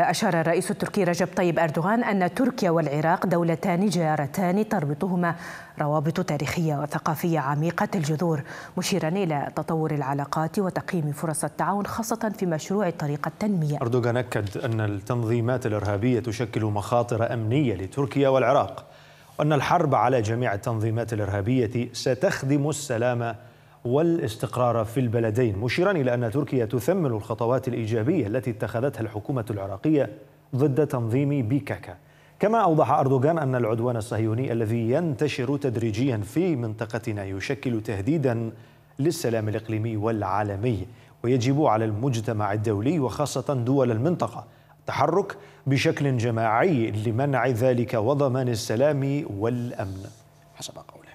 أشار الرئيس التركي رجب طيب أردوغان أن تركيا والعراق دولتان جارتان تربطهما روابط تاريخية وثقافية عميقة الجذور مشيرا إلى تطور العلاقات وتقييم فرص التعاون خاصة في مشروع طريق التنمية أردوغان أكد أن التنظيمات الإرهابية تشكل مخاطر أمنية لتركيا والعراق وأن الحرب على جميع التنظيمات الإرهابية ستخدم السلام والاستقرار في البلدين مشيرا إلى أن تركيا تثمن الخطوات الإيجابية التي اتخذتها الحكومة العراقية ضد تنظيم بيكاكا كما أوضح أردوغان أن العدوان الصهيوني الذي ينتشر تدريجيا في منطقتنا يشكل تهديدا للسلام الإقليمي والعالمي ويجب على المجتمع الدولي وخاصة دول المنطقة التحرك بشكل جماعي لمنع ذلك وضمان السلام والأمن حسب قوله